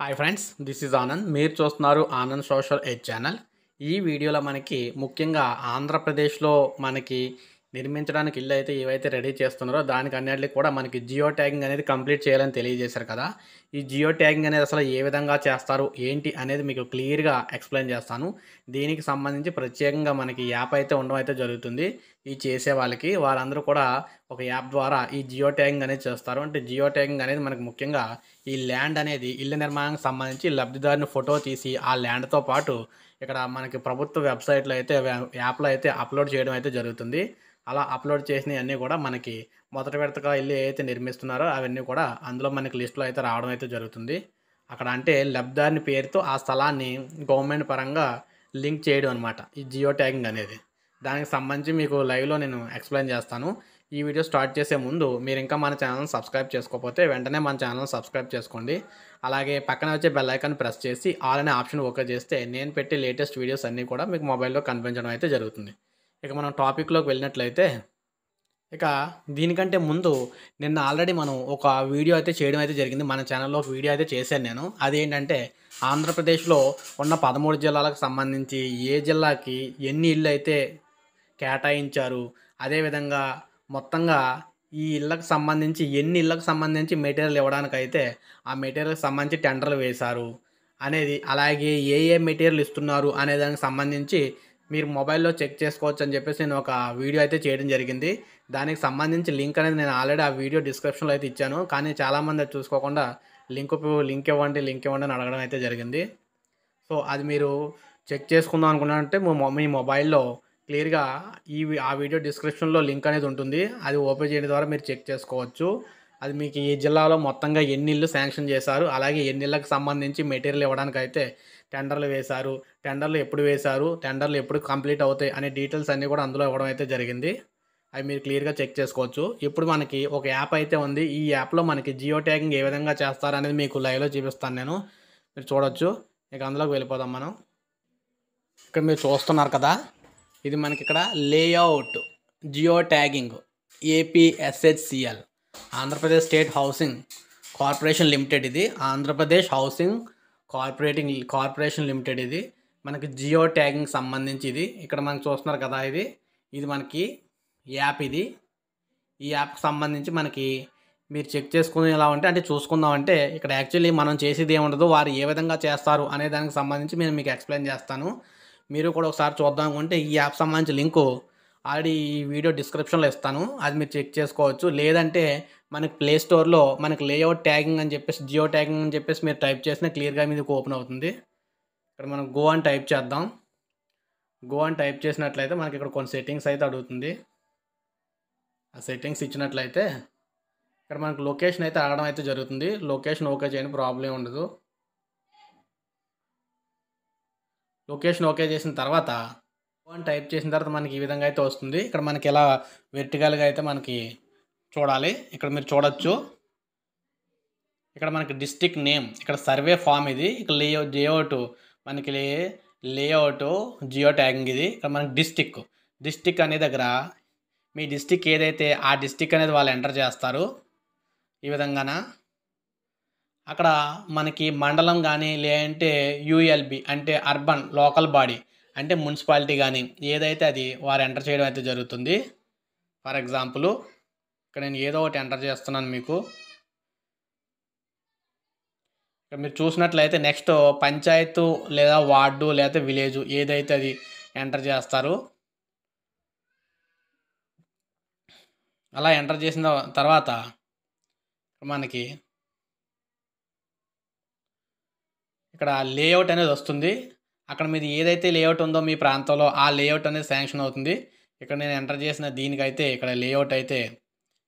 hi friends this is Anand మీరు చూస్తున్నారు Anand social aid channel ఈ వీడియోలో మనకి ముఖ్యంగా ఆంధ్రప్రదేశ్లో మనకి నిర్మించడానికి ఇల్లు అయితే ఏవైతే రెడీ చేస్తున్నారో దానికి అన్నింటికి కూడా మనకి జియో ట్యాగింగ్ అనేది కంప్లీట్ చేయాలని తెలియజేశారు కదా ఈ జియో ట్యాగింగ్ అనేది అసలు ఏ విధంగా చేస్తారు ఏంటి అనేది మీకు క్లియర్గా ఎక్స్ప్లెయిన్ చేస్తాను దీనికి సంబంధించి ప్రత్యేకంగా మనకి యాప్ అయితే ఉండడం అయితే జరుగుతుంది ఈ చేసే వాళ్ళకి వారందరూ కూడా ఒక యాప్ ద్వారా ఈ జియో ట్యాగింగ్ అనేది చేస్తారు అంటే జియో ట్యాగింగ్ అనేది మనకు ముఖ్యంగా ఈ ల్యాండ్ అనేది ఇల్లు నిర్మాణానికి సంబంధించి లబ్ధిదారుని ఫోటో తీసి ఆ ల్యాండ్తో పాటు ఇక్కడ మనకి ప్రభుత్వ వెబ్సైట్లో అయితే యాప్లో అయితే అప్లోడ్ చేయడం అయితే జరుగుతుంది అలా అప్లోడ్ చేసినవన్నీ కూడా మనకి మొదటి విడతగా ఇల్లు ఏదైతే నిర్మిస్తున్నారో అవన్నీ కూడా అందులో మనకి లిస్టులో అయితే రావడం అయితే జరుగుతుంది అక్కడ అంటే లబ్ధిదారుని పేరుతో ఆ స్థలాన్ని గవర్నమెంట్ పరంగా లింక్ చేయడం అనమాట ఈ జియో ట్యాగింగ్ అనేది దానికి సంబంధించి మీకు లైవ్లో నేను ఎక్స్ప్లెయిన్ చేస్తాను ఈ వీడియో స్టార్ట్ చేసే ముందు మీరు ఇంకా మన ఛానల్ సబ్స్క్రైబ్ చేసుకోకపోతే వెంటనే మన ఛానల్ సబ్స్క్రైబ్ చేసుకోండి అలాగే పక్కన వచ్చే బెల్ ప్రెస్ చేసి ఆల్ అనే ఆప్షన్ ఓకే చేస్తే నేను పెట్టే లేటెస్ట్ వీడియోస్ అన్నీ కూడా మీకు మొబైల్లో కనిపించడం అయితే జరుగుతుంది ఇక మనం టాపిక్లోకి వెళ్ళినట్లయితే ఇక దీనికంటే ముందు నిన్న ఆల్రెడీ మనం ఒక వీడియో అయితే చేయడం అయితే జరిగింది మన ఛానల్లో ఒక వీడియో అయితే చేశాను నేను అదేంటంటే ఆంధ్రప్రదేశ్లో ఉన్న పదమూడు జిల్లాలకు సంబంధించి ఏ జిల్లాకి ఎన్ని ఇళ్ళు అయితే కేటాయించారు అదేవిధంగా మొత్తంగా ఈ ఇళ్ళకు సంబంధించి ఎన్ని ఇళ్ళకు సంబంధించి మెటీరియల్ ఇవ్వడానికైతే ఆ మెటీరియల్కి సంబంధించి టెండర్లు వేశారు అనేది అలాగే ఏ ఏ మెటీరియల్ ఇస్తున్నారు అనే దానికి సంబంధించి మీరు మొబైల్లో చెక్ చేసుకోవచ్చు అని చెప్పేసి నేను ఒక వీడియో అయితే చేయడం జరిగింది దానికి సంబంధించి లింక్ అనేది నేను ఆల్రెడీ ఆ వీడియో డిస్క్రిప్షన్లో అయితే ఇచ్చాను కానీ చాలామంది చూసుకోకుండా లింక్ లింక్ ఇవ్వండి లింక్ ఇవ్వండి అని అడగడం అయితే జరిగింది సో అది మీరు చెక్ చేసుకుందాం అనుకున్నానంటే మీ మొబైల్లో క్లియర్గా ఈ ఆ వీడియో డిస్క్రిప్షన్లో లింక్ అనేది ఉంటుంది అది ఓపెన్ చేయడం ద్వారా మీరు చెక్ చేసుకోవచ్చు అది మీకు ఈ జిల్లాలో మొత్తంగా ఎన్ని ఇళ్ళు శాంక్షన్ చేశారు అలాగే ఎన్ని ఇళ్ళకి సంబంధించి మెటీరియల్ ఇవ్వడానికి అయితే టెండర్లు వేశారు టెండర్లు ఎప్పుడు వేశారు టెండర్లు ఎప్పుడు కంప్లీట్ అవుతాయి అనే డీటెయిల్స్ అన్నీ కూడా అందులో ఇవ్వడం అయితే జరిగింది అవి మీరు క్లియర్గా చెక్ చేసుకోవచ్చు ఇప్పుడు మనకి ఒక యాప్ అయితే ఉంది ఈ యాప్లో మనకి జియో ట్యాగింగ్ ఏ విధంగా చేస్తారు అనేది మీకు లైవ్లో చూపిస్తాను నేను మీరు చూడవచ్చు ఇక అందులోకి వెళ్ళిపోదాం మనం ఇక్కడ మీరు చూస్తున్నారు కదా ఇది మనకి ఇక్కడ layout geo tagging ఏపీఎస్హెచ్సిఎల్ Andhra Pradesh state housing corporation limited ఇది ఆంధ్రప్రదేశ్ హౌసింగ్ కార్పొరేటింగ్ కార్పొరేషన్ లిమిటెడ్ ఇది మనకి జియో ట్యాగింగ్ సంబంధించి ఇది ఇక్కడ మనం చూస్తున్నారు కదా ఇది ఇది మనకి యాప్ ఇది ఈ యాప్కి సంబంధించి మనకి మీరు చెక్ చేసుకుని ఎలా ఉంటే అంటే చూసుకుందాం అంటే ఇక్కడ యాక్చువల్లీ మనం చేసేది ఏముండదు వారు ఏ విధంగా చేస్తారు అనే దానికి సంబంధించి నేను మీకు ఎక్స్ప్లెయిన్ చేస్తాను మీరు కూడా ఒకసారి చూద్దాం అనుకుంటే ఈ యాప్ సంబంధించి లింకు ఆల్రెడీ ఈ వీడియో డిస్క్రిప్షన్లో ఇస్తాను అది మీరు చెక్ చేసుకోవచ్చు లేదంటే మనకి ప్లే స్టోర్లో మనకి లేఅవుట్ ట్యాగింగ్ అని చెప్పేసి జియో ట్యాగింగ్ అని చెప్పేసి మీరు టైప్ చేసినా క్లియర్గా మీకు ఓపెన్ అవుతుంది ఇక్కడ మనం గో అని టైప్ చేద్దాం గో అని టైప్ చేసినట్లయితే మనకి ఇక్కడ కొన్ని సెట్టింగ్స్ అయితే అడుగుతుంది ఆ సెట్టింగ్స్ ఇచ్చినట్లయితే ఇక్కడ మనకు లొకేషన్ అయితే అడగడం అయితే జరుగుతుంది లొకేషన్ ఓకే చేయండి ప్రాబ్లం ఉండదు లొకేషన్ ఓకే చేసిన తర్వాత ఫోన్ టైప్ చేసిన తర్వాత మనకి ఈ విధంగా అయితే వస్తుంది ఇక్కడ మనకి ఎలా వెర్టికల్గా అయితే మనకి చూడాలి ఇక్కడ మీరు చూడొచ్చు ఇక్కడ మనకి డిస్టిక్ నేమ్ ఇక్కడ సర్వే ఫామ్ ఇది ఇక్కడ లే జియోటు మనకి లే లేఅవుట్ జియో ట్యాగింగ్ ఇది ఇక్కడ మనకి డిస్టిక్ డిస్టిక్ అనే దగ్గర మీ డిస్టిక్ ఏదైతే ఆ డిస్టిక్ అనేది వాళ్ళు ఎంటర్ చేస్తారు ఈ విధంగానా అక్కడ మనకి మండలం కానీ లేదంటే యూఎల్బి అంటే అర్బన్ లోకల్ బాడీ అంటే మున్సిపాలిటీ కానీ ఏదైతే అది వారు ఎంటర్ చేయడం అయితే జరుగుతుంది ఫర్ ఎగ్జాంపుల్ ఇక్కడ నేను ఏదో ఒకటి ఎంటర్ చేస్తున్నాను మీకు ఇక్కడ మీరు చూసినట్లయితే నెక్స్ట్ పంచాయతు లేదా వార్డు లేదా విలేజ్ ఏదైతే అది ఎంటర్ చేస్తారు అలా ఎంటర్ చేసిన తర్వాత మనకి ఇక్కడ లేఅవుట్ అనేది వస్తుంది అక్కడ మీది ఏదైతే లేఅవుట్ ఉందో మీ ప్రాంతంలో ఆ లేఅవుట్ అనేది శాంక్షన్ అవుతుంది ఇక్కడ నేను ఎంటర్ చేసిన దీనికైతే ఇక్కడ లేఅవుట్ అయితే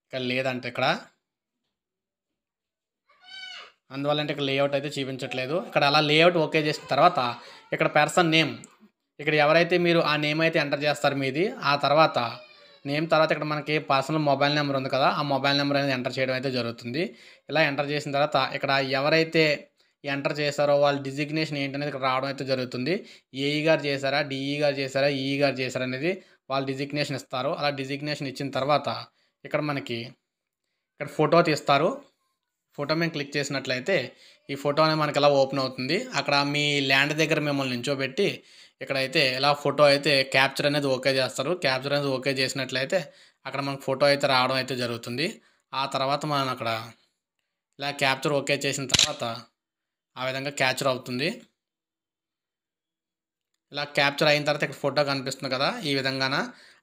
ఇక్కడ లేదంట ఇక్కడ అందువల్ల అంటే ఇక్కడ లేఅవుట్ అయితే చూపించట్లేదు ఇక్కడ అలా లేఅవుట్ ఓకే చేసిన తర్వాత ఇక్కడ పర్సన్ నేమ్ ఇక్కడ ఎవరైతే మీరు ఆ నేమ్ అయితే ఎంటర్ చేస్తారు మీది ఆ తర్వాత నేమ్ తర్వాత ఇక్కడ మనకి పర్సనల్ మొబైల్ నెంబర్ ఉంది కదా ఆ మొబైల్ నెంబర్ అనేది ఎంటర్ చేయడం అయితే జరుగుతుంది ఇలా ఎంటర్ చేసిన తర్వాత ఇక్కడ ఎవరైతే ఎంటర్ చేశారో వాళ్ళ డిజిగ్నేషన్ ఏంటనేది ఇక్కడ రావడం అయితే జరుగుతుంది ఏఈ గారు చేశారా డిఈ గారు చేశారా ఈఈ గారు చేశారా అనేది వాళ్ళు డిజిగ్నేషన్ ఇస్తారు అలా డిజిగ్నేషన్ ఇచ్చిన తర్వాత ఇక్కడ మనకి ఇక్కడ ఫోటో తీస్తారు ఫోటో మేము క్లిక్ చేసినట్లయితే ఈ ఫోటో అనేది మనకి ఎలా ఓపెన్ అవుతుంది అక్కడ మీ ల్యాండ్ దగ్గర మిమ్మల్ని నించోబెట్టి ఇక్కడైతే ఇలా ఫోటో అయితే క్యాప్చర్ అనేది ఓకే చేస్తారు క్యాప్చర్ అనేది ఓకే చేసినట్లయితే అక్కడ మనకు ఫోటో అయితే రావడం అయితే జరుగుతుంది ఆ తర్వాత మనం అక్కడ ఇలా క్యాప్చర్ ఓకే చేసిన తర్వాత ఆ విధంగా క్యాప్చర్ అవుతుంది ఇలా క్యాప్చర్ అయిన తర్వాత ఇక్కడ ఫోటో కనిపిస్తుంది కదా ఈ విధంగాన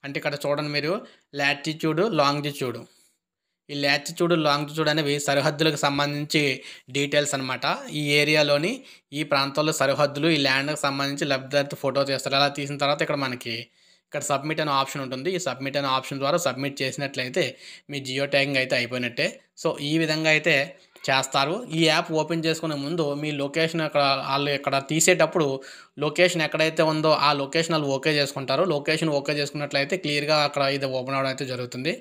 అంటే ఇక్కడ చూడండి మీరు లాటిట్యూడ్ లాంగిట్యూడ్ ఈ లాటిట్యూడ్ లాంగిట్యూడ్ అనేవి సరిహద్దులకు సంబంధించి డీటెయిల్స్ అనమాట ఈ ఏరియాలోని ఈ ప్రాంతాల్లో సరిహద్దులు ఈ ల్యాండ్కి సంబంధించి లబ్ధిదారితో ఫోటో చేస్తారు అలా తీసిన తర్వాత ఇక్కడ మనకి ఇక్కడ సబ్మిట్ అనే ఆప్షన్ ఉంటుంది ఈ సబ్మిట్ అనే ఆప్షన్ ద్వారా సబ్మిట్ చేసినట్లయితే మీ జియో ట్యాగింగ్ అయితే అయిపోయినట్టే సో ఈ విధంగా అయితే చేస్తారు ఈ యాప్ ఓపెన్ చేసుకునే ముందు మీ లొకేషన్ అక్కడ వాళ్ళు ఇక్కడ తీసేటప్పుడు లొకేషన్ ఎక్కడైతే ఉందో ఆ లొకేషన్ వాళ్ళు ఓకే చేసుకుంటారు లొకేషన్ ఓకే చేసుకున్నట్లయితే క్లియర్గా అక్కడ ఇది ఓపెన్ అవడం అయితే జరుగుతుంది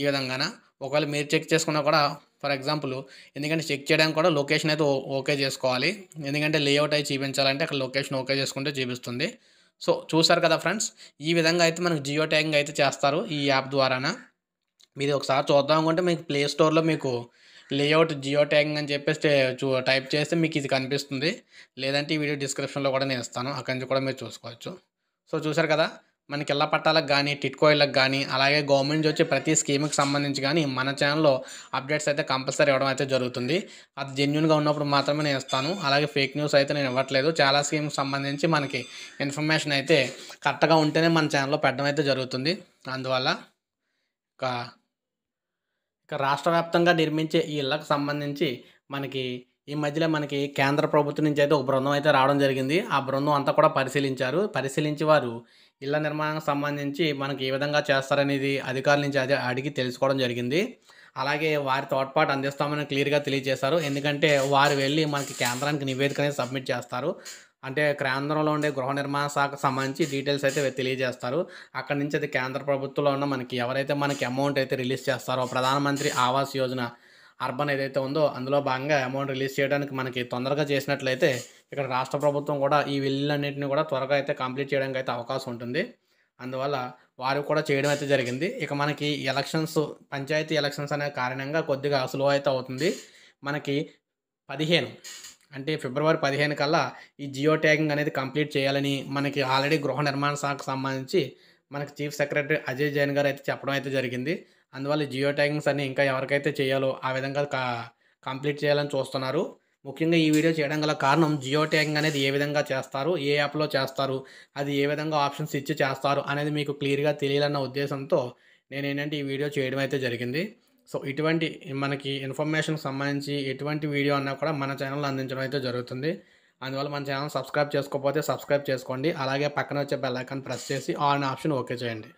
ఈ విధంగాన ఒకవేళ మీరు చెక్ చేసుకున్నా కూడా ఫర్ ఎగ్జాంపుల్ ఎందుకంటే చెక్ చేయడానికి కూడా లొకేషన్ అయితే ఓకే చేసుకోవాలి ఎందుకంటే లేఅవుట్ అయి చూపించాలంటే అక్కడ లొకేషన్ ఓకే చేసుకుంటే చూపిస్తుంది సో చూసారు కదా ఫ్రెండ్స్ ఈ విధంగా అయితే మనకు జియో ట్యాగింగ్ అయితే చేస్తారు ఈ యాప్ ద్వారాన మీరు ఒకసారి చూద్దాం అనుకుంటే మీకు ప్లే స్టోర్లో మీకు లేఅవుట్ జియో ట్యాగింగ్ అని చెప్పేసి టైప్ చేస్తే మీకు ఇది కనిపిస్తుంది లేదంటే ఈ వీడియో డిస్క్రిప్షన్లో కూడా నేను ఇస్తాను అక్కడి నుంచి కూడా మీరు చూసుకోవచ్చు సో చూసారు కదా మనకి ఇళ్ళ పట్టాలకు కానీ టిట్కోయిలకు కానీ అలాగే గవర్నమెంట్ వచ్చే ప్రతి స్కీమ్కి సంబంధించి కానీ మన ఛానల్లో అప్డేట్స్ అయితే కంపల్సరీ ఇవ్వడం అయితే జరుగుతుంది అది జెన్యున్గా ఉన్నప్పుడు మాత్రమే నేను ఇస్తాను అలాగే ఫేక్ న్యూస్ అయితే నేను ఇవ్వట్లేదు చాలా స్కీమ్కి సంబంధించి మనకి ఇన్ఫర్మేషన్ అయితే కరెక్ట్గా ఉంటేనే మన ఛానల్లో పెట్టడం అయితే జరుగుతుంది అందువల్ల రాష్ట్ర వ్యాప్తంగా నిర్మించే ఈ ఇళ్లకు సంబంధించి మనకి ఈ మధ్యలో మనకి కేంద్ర ప్రభుత్వం నుంచి అయితే ఒక బృందం అయితే రావడం జరిగింది ఆ బృందం అంతా కూడా పరిశీలించారు పరిశీలించి వారు ఇళ్ల నిర్మాణానికి సంబంధించి మనకి ఏ విధంగా చేస్తారనేది అధికారుల నుంచి అదే అడిగి తెలుసుకోవడం జరిగింది అలాగే వారి తోడ్పాటు అందిస్తామని క్లియర్గా తెలియజేశారు ఎందుకంటే వారు వెళ్ళి మనకి కేంద్రానికి అనేది సబ్మిట్ చేస్తారు అంటే కేంద్రంలో ఉండే గృహ నిర్మాణ శాఖకు సంబంధించి డీటెయిల్స్ అయితే తెలియజేస్తారు అక్కడ నుంచి అయితే కేంద్ర ప్రభుత్వంలో ఉన్న మనకి ఎవరైతే మనకి అమౌంట్ అయితే రిలీజ్ చేస్తారో ప్రధానమంత్రి ఆవాస్ యోజన అర్బన్ ఏదైతే ఉందో అందులో భాగంగా అమౌంట్ రిలీజ్ చేయడానికి మనకి తొందరగా చేసినట్లయితే ఇక్కడ రాష్ట్ర ప్రభుత్వం కూడా ఈ విల్లులన్నింటినీ కూడా త్వరగా అయితే కంప్లీట్ చేయడానికి అయితే అవకాశం ఉంటుంది అందువల్ల వారు కూడా చేయడం అయితే జరిగింది ఇక మనకి ఎలక్షన్స్ పంచాయతీ ఎలక్షన్స్ అనే కారణంగా కొద్దిగా సులువు అయితే అవుతుంది మనకి పదిహేను అంటే ఫిబ్రవరి పదిహేను కల్లా ఈ జియో ట్యాగింగ్ అనేది కంప్లీట్ చేయాలని మనకి ఆల్రెడీ గృహ నిర్మాణ శాఖకు సంబంధించి మనకి చీఫ్ సెక్రటరీ అజయ్ జైన్ గారు అయితే చెప్పడం అయితే జరిగింది అందువల్ల జియో ట్యాగింగ్స్ అన్ని ఇంకా ఎవరికైతే చేయాలో ఆ విధంగా కంప్లీట్ చేయాలని చూస్తున్నారు ముఖ్యంగా ఈ వీడియో చేయడం గల కారణం జియో ట్యాగింగ్ అనేది ఏ విధంగా చేస్తారు ఏ యాప్లో చేస్తారు అది ఏ విధంగా ఆప్షన్స్ ఇచ్చి చేస్తారు అనేది మీకు క్లియర్గా తెలియాలన్న ఉద్దేశంతో నేను ఏంటంటే ఈ వీడియో చేయడం అయితే జరిగింది సో ఇటువంటి మనకి ఇన్ఫర్మేషన్కి సంబంధించి ఎటువంటి వీడియో అన్నా కూడా మన ఛానల్ అందించడం అయితే జరుగుతుంది అందువల్ల మన ఛానల్ సబ్స్క్రైబ్ చేసుకోకపోతే సబ్స్క్రైబ్ చేసుకోండి అలాగే పక్కన వచ్చే బెల్ ఐకాన్ ప్రెస్ చేసి ఆన్ ఆప్షన్ ఓకే చేయండి